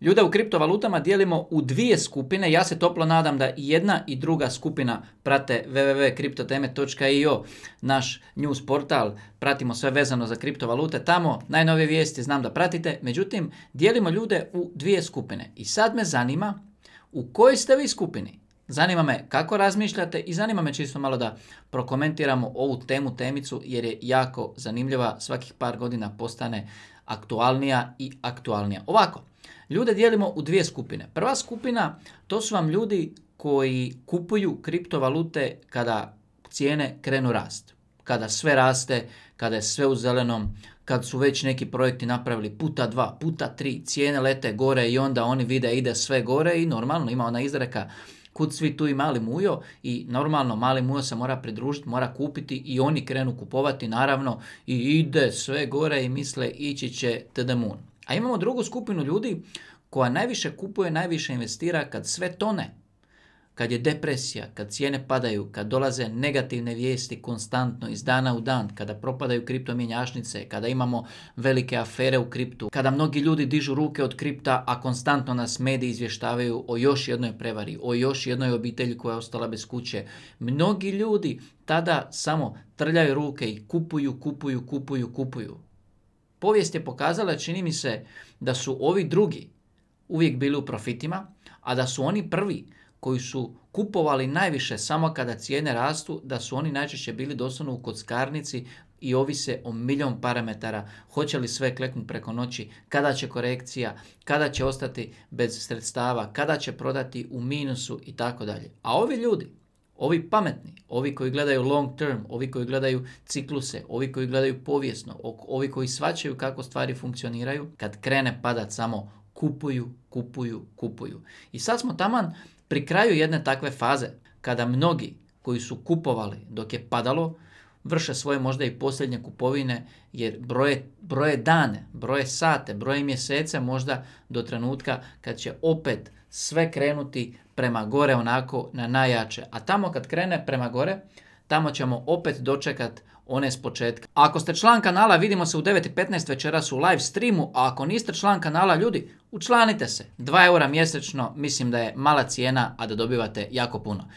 Ljude u kriptovalutama dijelimo u dvije skupine. Ja se toplo nadam da i jedna i druga skupina prate www.kriptoteme.io, naš news portal. Pratimo sve vezano za kriptovalute tamo. Najnovije vijesti znam da pratite. Međutim, dijelimo ljude u dvije skupine. I sad me zanima u kojoj ste vi skupini? Zanima me kako razmišljate i zanima me čisto malo da prokomentiramo ovu temu, temicu, jer je jako zanimljiva, svakih par godina postane aktualnija i aktualnija. Ovako, ljude dijelimo u dvije skupine. Prva skupina to su vam ljudi koji kupuju kriptovalute kada cijene krenu rast. Kada sve raste, kada je sve u zelenom, kad su već neki projekti napravili puta dva, puta tri, cijene lete gore i onda oni vide ide sve gore i normalno ima ona izreka kud svi tu i mali mujo i normalno mali mujo se mora pridružiti, mora kupiti i oni krenu kupovati naravno i ide sve gore i misle ići će te A imamo drugu skupinu ljudi koja najviše kupuje, najviše investira kad sve tone kad je depresija, kad cijene padaju, kad dolaze negativne vijesti konstantno iz dana u dan, kada propadaju kriptomjenjašnice, kada imamo velike afere u kriptu, kada mnogi ljudi dižu ruke od kripta, a konstantno nas mediji izvještavaju o još jednoj prevari, o još jednoj obitelji koja je ostala bez kuće. Mnogi ljudi tada samo trljaju ruke i kupuju, kupuju, kupuju, kupuju. Povijest je pokazala, čini mi se, da su ovi drugi uvijek bili u profitima, a da su oni prvi koji su kupovali najviše samo kada cijene rastu, da su oni najčešće bili doslovno u kockarnici i ovise o milion parametara. Hoće li sve kleknuti preko noći, kada će korekcija, kada će ostati bez sredstava, kada će prodati u minusu i tako dalje. A ovi ljudi, ovi pametni, ovi koji gledaju long term, ovi koji gledaju cikluse, ovi koji gledaju povijesno, ovi koji svačaju kako stvari funkcioniraju, kad krene padat samo kupuju, kupuju, kupuju. I sad smo taman Pri kraju jedne takve faze, kada mnogi koji su kupovali dok je padalo, vrše svoje možda i posljednje kupovine jer broje, broje dane, broje sate, broje mjesece možda do trenutka kad će opet sve krenuti prema gore onako na najjače. A tamo kad krene prema gore, tamo ćemo opet dočekat one s početka. Ako ste član kanala, vidimo se u 9.15 večeras u live streamu, a ako niste član kanala, ljudi, Učlanite se, 2 eura mjesečno, mislim da je mala cijena, a da dobivate jako puno.